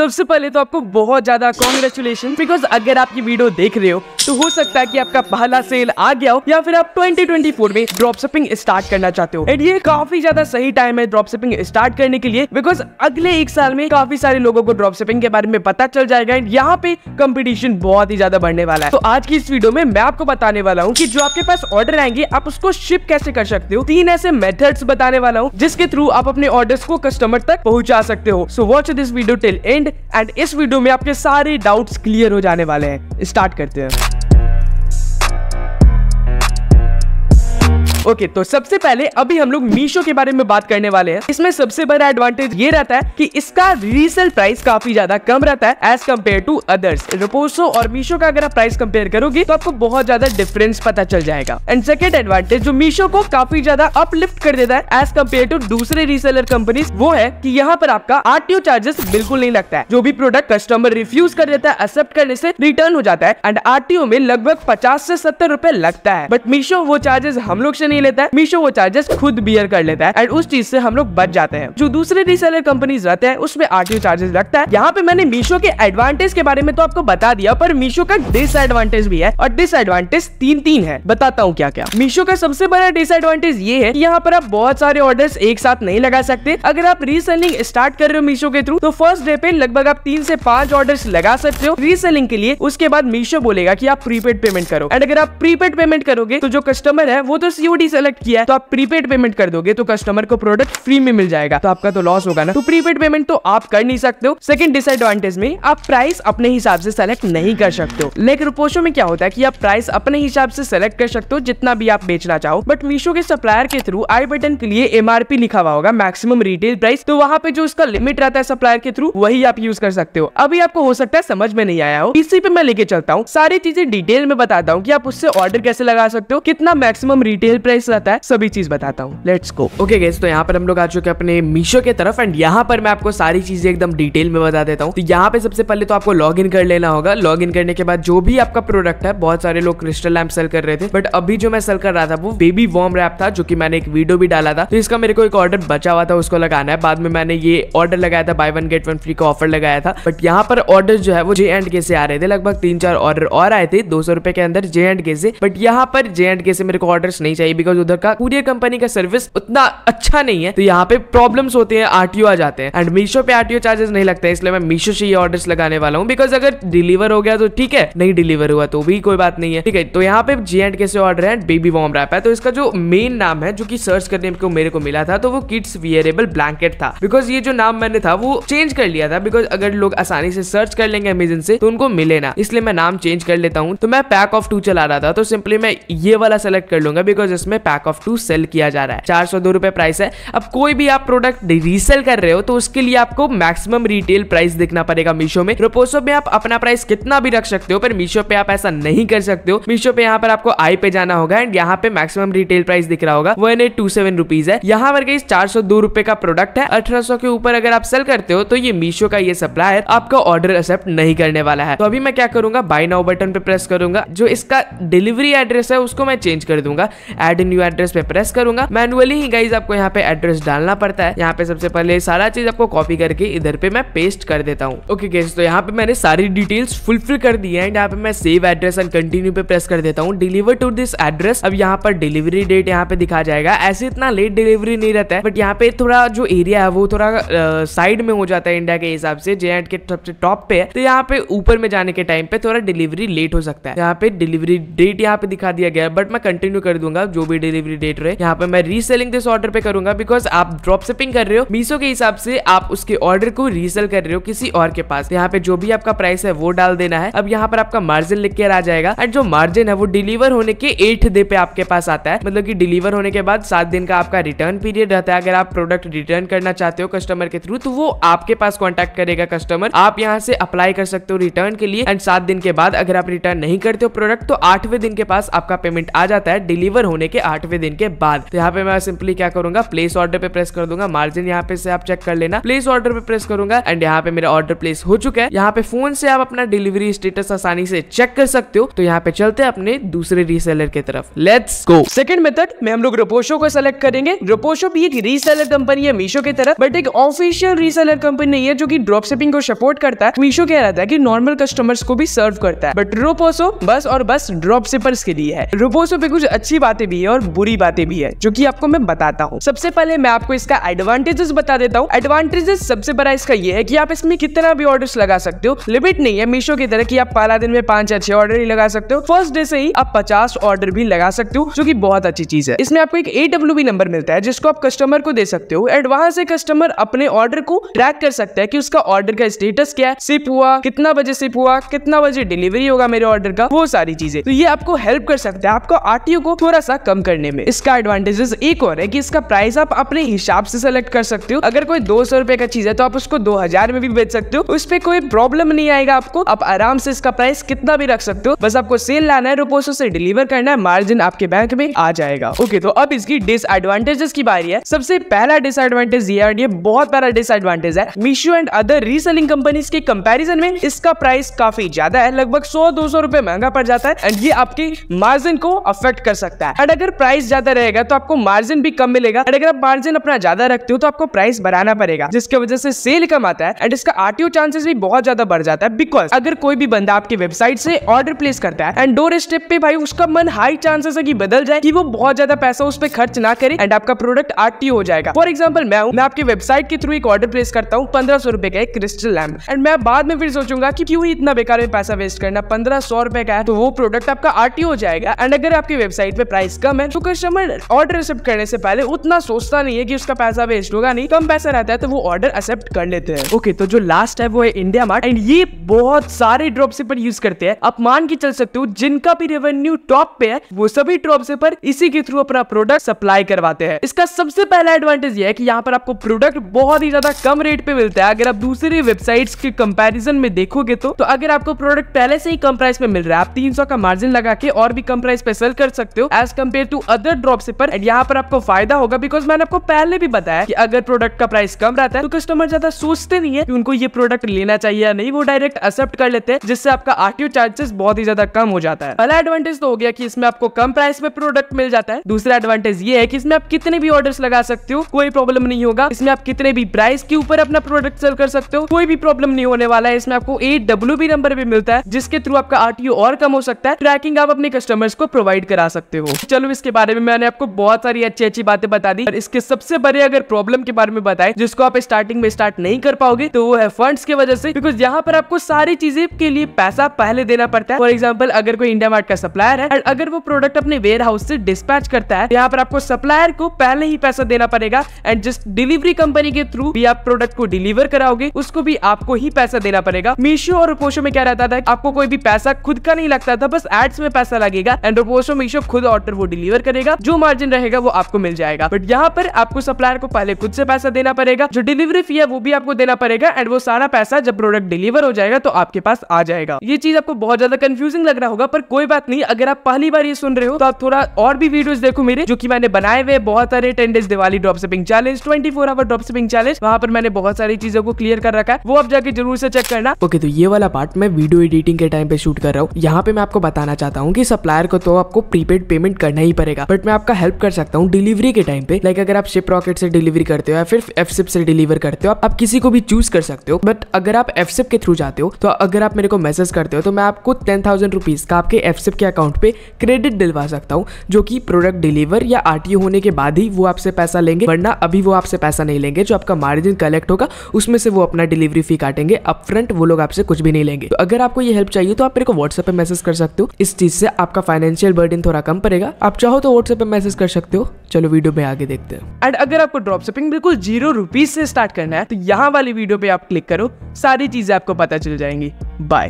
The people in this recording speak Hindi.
सबसे पहले तो आपको बहुत ज्यादा कॉन्ग्रेचुलेशन बिकॉज अगर आप ये वीडियो देख रहे हो तो हो सकता है कि आपका पहला सेल आ गया हो या फिर आप 2024 में ड्रॉप शिपिंग स्टार्ट करना चाहते हो एंड ये काफी ज्यादा सही टाइम है ड्रॉप शिपिंग स्टार्ट करने के लिए बिकॉज अगले एक साल में काफी सारे लोगों को ड्रॉप शिपिंग के बारे में पता चल जाएगा एंड यहाँ पे कॉम्पिटिशन बहुत ही ज्यादा बढ़ने वाला है तो आज की इस वीडियो में मैं आपको बताने वाला हूँ की जो आपके पास ऑर्डर आएंगे आप उसको शिप कैसे कर सकते हो तीन ऐसे मेथड्स बताने वाला हूँ जिसके थ्रू आप अपने ऑर्डर को कस्टमर तक पहुँचा सकते हो so watch this video till end end इस वीडियो में आपके सारे डाउट्स क्लियर हो जाने वाले हैं स्टार्ट करते हैं ओके तो सबसे पहले अभी हम लोग मीशो के बारे में बात करने वाले हैं इसमें सबसे बड़ा एडवांटेज ये रहता है कि इसका रीसेल प्राइस काफी ज्यादा कम रहता है as compared to others Roposo और मीशो का अगर आप प्राइस कंपेयर करोगे तो आपको बहुत ज्यादा डिफरेंस पता चल जाएगा एंड सेकेंड एडवांटेज जो मीशो को काफी ज्यादा अपलिफ्ट कर देता है एज कम्पेयर टू दूसरे रीसेलर कंपनी वो है की यहाँ पर आपका आर चार्जेस बिल्कुल नहीं लगता है जो भी प्रोडक्ट कस्टमर रिफ्यूज कर देता है एक्सेप्ट करने से रिटर्न हो जाता है एंड आर में लगभग पचास ऐसी सत्तर रूपए लगता है बट मीशो वो चार्जेस हम लोग से नहीं लेता है मीशो वो चार्जेस खुद बियर कर लेता है एंड उस चीज से हम लोग बच जाते हैं जो दूसरे रीसेलर कंपनीज रहते हैं उसमें आरटीओ चार्जेस लगता है यहाँ पे मैंने मीशो के एडवांटेज के बारे में तो आपको बता दिया पर मीशो का डिसएडवांटेज भी है और डिसएडवांटेज तीन तीन है बताता हूँ क्या क्या मीशो का सबसे बड़ा डिसएडवांटेज ये है की यहाँ पर आप बहुत सारे ऑर्डर एक साथ नहीं लगा सकते अगर आप रीसेलिंग स्टार्ट कर रहे हो मीशो के थ्रू तो फर्स्ट डे पे लगभग आप तीन से पांच ऑर्डर लगा सकते हो रीसेलिंग के लिए उसके बाद मीशो बोलेगा की आप प्रीपेड पेमेंट करो एंड अगर आप प्रीपेड पेमेंट करोगे तो जो कस्टमर है वो तो सीओ ओडी सेलेक्ट किया है तो आप प्रीपेड पेमेंट कर दोगे तो कस्टमर को प्रोडक्ट फ्री में मिल जाएगा तो आपका तो लॉस होगा ना तो प्रीपेड पेमेंट तो आप कर नहीं सकते हो सेकंड डिसएडवांटेज में आप प्राइस अपने हिसाब से सेलेक्ट नहीं कर सकते हो लेकिन रुपोशो में क्या होता है की आप प्राइस अपने हिसाब से सेलेक्ट कर सकते हो जितना भी आप बेचना चाहो बट मीशो के सप्लायर के थ्रू आई बटन के लिए एमआरपी लिखा हुआ होगा मैक्सिमम रिटेल प्राइस तो वहाँ पे जो उसका लिमिट रहता है सप्लायर के थ्रू वही आप यूज कर सकते हो अभी आपको हो सकता है समझ में नहीं आया हो इसी पे मैं लेके चलता हूँ सारी चीजें डिटेल में बताता हूँ की आप उससे ऑर्डर कैसे लगा सकते हो कितना मैक्सिमम रिटेल प्राइस रहता तो है सभी चीज बताता हूँ लेट्स गो ओके गेस तो यहाँ पर हम लोग आ चुके अपने मीशो के तरफ एंड यहाँ पर मैं आपको सारी चीजें एकदम डिटेल में बता देता हूँ तो यहाँ पे सबसे पहले तो आपको लॉग कर लेना होगा लॉग करने के बाद जो भी आपका प्रोडक्ट है बहुत सारे लोग क्रिस्टल लैम्प सेल कर रहे थे बट अभी जो मैं सेल कर रहा था वो बेबी वॉर्म रैप था जो की मैंने एक वीडियो भी डाला था तो इसका मेरे को एक ऑर्डर बचा हुआ था उसको लगाना है बाद में मैंने ये ऑर्डर लगाया था buy one get one free का ऑफर लगाया था बट यहाँ पर ऑर्डर जो है वो जे एंड के से आ रहे थे लगभग तीन चार ऑर्डर और आए थे दो सौ रुपए के अंदर जे एंड के से बट यहाँ पर जे एंड के से मेरे को ऑर्डर नहीं चाहिए बिकॉज उधर का कुरियर कंपनी का सर्विस उतना अच्छा नहीं है तो यहाँ पे प्रॉब्लम होते हैं आरटीओ आ जाते हैं एंड मीशो पे आरटीओ चार्जेस नहीं लगता है इसलिए मैं मीशो से ये ऑर्डर्स लगाने वाला हूँ बिकॉज अगर डिलीवर हो गया तो ठीक है नहीं डिलीवर हुआ तो भी कोई बात नहीं है ठीक है तो यहाँ पे जी एंड कैसे ऑर्डर है बेबी वॉर्म रैप है तो इसका जो मेन नाम है जो की सर्च करने को मेरे को मिला था तो वो किड्स वियरेबल ब्लैंकेट था बिकॉज ये जो नाम मैंने था वो चेंज कर लिया था बिकॉज अगर लोग आसानी से सर्च कर लेंगे अमेजन से तो उनको मिले ना इसलिए मैं नाम चेंज कर लेता हूँ तो मैं पैक ऑफ टू चला रहा था तो सिंपली मैं ये वाला सेलेक्ट कर लूंगा बिकॉज इसमें जिसमें पैक ऑफ टू सेल किया जा रहा है चार सौ दो रुपए प्राइस है अब कोई भी आप प्रोडक्ट रीसेल कर रहे हो तो उसके लिए आपको मैक्सिमम रिटेल प्राइस देखना पड़ेगा मीशो में रोपोसो में आप अपना प्राइस कितना भी रख सकते हो पर मीशो पे आप ऐसा नहीं कर सकते हो मीशो पे यहाँ पर आपको आई पे जाना होगा एंड यहाँ पे मैक्सिमम रिटेल प्राइस दिख रहा होगा one eight two seven rupees है यहाँ पर गई चार सौ दो रुपए का प्रोडक्ट है अठारह सौ के ऊपर अगर आप सेल करते हो तो ये मीशो का ये सप्लायर आपका ऑर्डर एक्सेप्ट नहीं करने वाला है तो अभी मैं क्या करूंगा बाई नाउ बटन पे प्रेस करूंगा जो इसका डिलीवरी एड्रेस है उसको मैं चेंज कर दूंगा एड एड न्यू एड्रेस पे प्रेस करूंगा मैनुअली ही गाइज आपको यहाँ पे एड्रेस डालना पड़ता है यहाँ पे सबसे पहले सारा चीज आपको कॉपी करके इधर पे मैं पेस्ट कर देता हूँ ओके गेस तो यहाँ पे मैंने सारी डिटेल्स फुलफिल कर दी है एंड यहाँ पे मैं सेव एड्रेस एंड कंटिन्यू पे प्रेस कर देता हूँ डिलीवर टू दिस एड्रेस अब यहाँ पर डिलीवरी डेट यहाँ पे दिखा जाएगा ऐसे इतना लेट डिलीवरी नहीं रहता है बट यहाँ पे थोड़ा जो एरिया है वो थोड़ा साइड में हो जाता है इंडिया के हिसाब से जे के सबसे टॉप पे है तो यहाँ पे ऊपर में जाने के टाइम पे थोड़ा डिलीवरी लेट हो सकता है यहाँ पे डिलीवरी डेट यहाँ पे दिखा दिया गया बट मैं कंटिन्यू कर दूंगा जो भी डिलीवरी डेट रहे यहाँ पे मैं रीसेलिंग दिस ऑर्डर पे करूंगा बिकॉज आप ड्रॉप शिपिंग कर रहे हो मीसो के हिसाब से आप उसके ऑर्डर को रीसेल कर रहे हो किसी और के पास यहाँ पे जो भी आपका प्राइस है वो डाल देना है अब यहाँ पर आपका मार्जिन लिख के आ जाएगा एंड जो मार्जिन है वो डिलीवर होने के एट डे पे आपके पास आता है मतलब की डिलीवर होने के बाद सात दिन का आपका रिटर्न पीरियड रहता है अगर आप प्रोडक्ट रिटर्न करना चाहते हो कस्टमर के थ्रू तो वो आपके पास कॉन्टेक्ट करेगा कस्टमर आप यहाँ से अप्लाई कर सकते हो रिटर्न के लिए एंड सात दिन के बाद अगर आप रिटर्न नहीं करते हो प्रोडक्ट तो आठवें दिन के पास आपका पेमेंट आ जाता है डिलीवर होने के के आठवें दिन के बाद तो यहाँ पे मैं सिंपली क्या करूंगा प्लेस ऑर्डर पे प्रेस कर दूंगा मार्जिन यहाँ पे से आप चेक कर लेना प्लेस ऑर्डर पे प्रेस करूंगा एंड यहाँ पे मेरा ऑर्डर प्लेस हो चुका है यहाँ पे फोन से आप अपना डिलीवरी स्टेटस आसानी से चेक कर सकते हो तो यहाँ पे चलते हैं अपने दूसरे रीसेलर की तरफ लेट्स गो सेकंड मेथड में हम लोग रोपोशो को सेलेक्ट करेंगे रोपोशो भी एक रीसेलर कंपनी है मीशो की तरफ बट एक ऑफिशियल रीसेलर कंपनी नहीं है जो की ड्रॉप शिपिंग को सपोर्ट करता है मीशो कह रहा था की नॉर्मल कस्टमर्स को भी सर्व करता है बट रोपोसो बस और बस ड्रॉप शिपर्स के लिए है रोपोसो पे कुछ अच्छी बातें भी भी है और बुरी बातें भी है जो की आपको मैं बताता हूँ सबसे पहले मैं आपको इसका एडवांटेजेस बता देता हूँ एडवांटेजेस सबसे बड़ा इसका ये है की आप इसमें कितना भी ऑर्डर लगा सकते हो लिमिट नहीं है मीशो की तरह की आप पाला दिन में पांच या छह ऑर्डर ही लगा सकते हो फर्स्ट डे से ही आप पचास ऑर्डर भी लगा सकते हो जो की बहुत अच्छी चीज है इसमें आपको एक ए नंबर मिलता है जिसको आप कस्टमर को दे सकते हो एंड वहां से कस्टमर अपने ऑर्डर को ट्रैक कर सकता है कि उसका ऑर्डर का स्टेटस क्या है सिप हुआ कितना बजे सिप हुआ कितना बजे डिलीवरी होगा मेरे ऑर्डर का वो सारी चीजें तो ये आपको हेल्प कर सकता है आपको आरटीओ को थोड़ा सा कम करने में इसका एडवांटेजेस एक और है कि इसका प्राइस आप अपने हिसाब से सेलेक्ट कर सकते हो अगर कोई दो सौ रुपए का चीज है तो आप उसको दो हजार में भी बेच सकते हो उस पर कोई प्रॉब्लम नहीं आएगा आपको आप आराम से इसका प्राइस कितना भी रख सकते हो बस आपको सेल लाना है रोपोसो से डिलीवर करना है मार्जिन आपके बैंक में आ जाएगा ओके तो अब इसकी डिसएडवांटेजेस की बारी है सबसे पहला डिसएडवांटेज ये और बहुत बड़ा डिसएडवांटेज है Meesho and other reselling companies के कंपैरिजन में इसका प्राइस काफी ज्यादा है लगभग सौ दो सौ रुपए महंगा पड़ जाता है एंड ये आपके मार्जिन को अफेक्ट कर सकता है एंड अगर प्राइस ज्यादा रहेगा तो आपको मार्जिन भी कम मिलेगा एंड अगर आप मार्जिन अपना ज्यादा रखते हो तो आपको प्राइस बढ़ाना पड़ेगा जिसकी वजह से सेल कम आता है एंड इसका आरटीओ चांसेस भी बहुत ज्यादा बढ़ जाता है बिकॉज अगर कोई भी बंदा आपकी वेबसाइट से ऑर्डर प्लेस करता है एंड डोर स्टेप पे भाई उसका मन हाई चांसेस है की बदल जाए की वो बहुत ज्यादा पैसा उस पर खर्च ना करे एंड आपका प्रोडक्ट आरटीओ हो जाएगा फॉर एग्जाम्पल मैं हूँ मैं आपकी वेबसाइट के थ्रू एक ऑर्डर प्लेस करता हूँ पंद्रह सौ रुपए का एक क्रिस्टल लैम्प एंड मैं बाद में फिर सोचूंगा की क्यों इतना बेकार में पैसा वेस्ट करना पंद्रह सौ रुपए का है तो वो प्रोडक्ट आपका आरटीओ हो जाएगा एंड अगर आपकी वेबसाइट पे प्राइस कम कम है तो कस्टमर ऑर्डर एक्सेप्ट करने से पहले उतना सोचता नहीं है कि उसका पैसा वेस्ट होगा नहीं कम पैसा रहता है तो वो ऑर्डर एक्सेप्ट कर लेते हैं ओके तो जो लास्ट है वो है इंडिया मार्ट एंड ये बहुत सारे ड्रॉप से यूज करते हैं आप मान के चल सकते हो जिनका भी रेवेन्यू टॉप पे है वो सभी ड्रॉप से इसी के थ्रू अपना प्रोडक्ट सप्लाई करवाते हैं इसका सबसे पहला एडवांटेज ये है कि यहाँ पर आपको प्रोडक्ट बहुत ही ज्यादा कम रेट पे मिलता है अगर आप दूसरे वेबसाइट्स के कंपैरिजन में देखोगे तो तो अगर आपको प्रोडक्ट पहले से ही कम प्राइस में मिल रहा है आप 300 का मार्जिन लगा के और भी कम प्राइस पे सेल कर सकते हो as compare compare to other drop shipper and यहाँ पर आपको फायदा होगा बिकॉज मैंने आपको पहले भी बताया कि अगर प्रोडक्ट का प्राइस कम रहता है तो कस्टमर ज्यादा सोचते नहीं है कि उनको ये प्रोडक्ट लेना चाहिए या नहीं वो डायरेक्ट एक्सेप्ट कर लेते हैं जिससे आपका आरटीओ चार्जेस बहुत ही ज्यादा कम हो जाता है पहला एडवांटेज तो हो गया कि इसमें आपको कम प्राइस में प्रोडक्ट मिल जाता है दूसरा एडवांटेज ये है कि इसमें आप कितने भी ऑर्डर लगा सकते हो कोई प्रॉब्लम नहीं होगा इसमें आप कितने भी प्राइस के ऊपर अपना प्रोडक्ट सेल कर सकते हो कोई भी प्रॉब्लम नहीं होने वाला है इसमें आपको ए डब्ल्यू बी नंबर भी मिलता है जिसके थ्रू आपका आरटीओ और कम हो सकता है ट्रैकिंग आप अपने कस्टमर्स को प्रोवाइड करा सकते हो चलो मतलब इसके बारे में मैंने आपको बहुत सारी अच्छी अच्छी बातें बता दी और इसके सबसे बड़े अगर प्रॉब्लम के बारे में बताए जिसको आप स्टार्टिंग में स्टार्ट नहीं कर पाओगे तो वो है फंड्स की वजह से बिकॉज यहाँ पर आपको सारी चीजें के लिए पैसा पहले देना पड़ता है फॉर एग्जाम्पल अगर कोई इंडिया मार्ट का सप्लायर है और अगर वो प्रोडक्ट अपने वेयर हाउस से डिस्पैच करता है तो यहाँ पर आपको सप्लायर को पहले ही पैसा देना पड़ेगा एंड जिस डिलीवरी कंपनी के थ्रू भी आप प्रोडक्ट को डिलीवर कराओगे उसको भी आपको ही पैसा देना पड़ेगा मीशो और रोपोशो में क्या रहता था आपको कोई भी पैसा खुद का नहीं लगता था बस एड्स में पैसा लगेगा एंड रोपोशो मीशो खुद ऑर्डर वो डिलीवर करेगा जो मार्जिन रहेगा वो आपको मिल जाएगा बट यहाँ पर आपको सप्लायर को पहले खुद से पैसा देना पड़ेगा जो डिलीवरी फी है वो भी आपको देना पड़ेगा एंड वो सारा पैसा जब प्रोडक्ट डिलीवर हो जाएगा तो आपके पास आ जाएगा ये चीज आपको बहुत ज्यादा कंफ्यूजिंग लग रहा होगा पर कोई बात नहीं अगर आप पहली बार ये सुन रहे हो तो आप थोड़ा और भी वीडियो देखो मेरे जो की मैंने बनाए हुए बहुत सारे ten days Diwali drop shipping challenge twenty four hour drop shipping challenge वहाँ पर मैंने बहुत सारी चीजों को क्लियर कर रखा है वो आप जाके जरूर से चेक करना ओके तो ये वाला पार्ट मैं वीडियो एडिटिंग के टाइम पे शूट कर रहा हूँ यहाँ पे मैं आपको बताना चाहता हूँ की सप्लायर को तो आपको प्रीपेड पेमेंट करना ही नहीं पड़ेगा बट मैं आपका हेल्प कर सकता हूँ डिलीवरी के टाइम पे लाइक अगर आप शिप रॉकेट से डिलीवरी करते हो या फिर एफ से डिलीवर करते हो आप किसी को भी चूज कर सकते हो बट अगर आप एफ के थ्रू जाते हो तो अगर आप मेरे को मैसेज करते हो तो मैं आपको टेन थाउजेंड रुपीज का आपके एफ के अकाउंट पे क्रेडिट दिलवा सकता हूँ जो कि प्रोडक्ट डिलीवर या आर होने के बाद ही वो आपसे पैसा लेंगे वरना अभी वो आपसे पैसा नहीं लेंगे जो आपका मार्जिन कलेक्ट होगा उसमें से वो अपना डिलीवरी फी काटेंगे अप फ्रंट वो लोग आपसे कुछ भी नहीं लेंगे तो अगर आपको ये हेल्प चाहिए तो आप मेरे को व्हाट्सएप पे मैसेज कर सकते हो इस चीज से आपका फाइनेंशियल बर्डन थोड़ा कम पड़ेगा आप चाहो तो व्हाट्सएप पे मैसेज कर सकते हो चलो वीडियो में आगे देखते हैं एंड अगर आपको ड्रॉप शिपिंग बिल्कुल जीरो रुपीज से स्टार्ट करना है तो यहाँ वाली वीडियो पे आप क्लिक करो सारी चीजें आपको पता चल जाएंगी बाय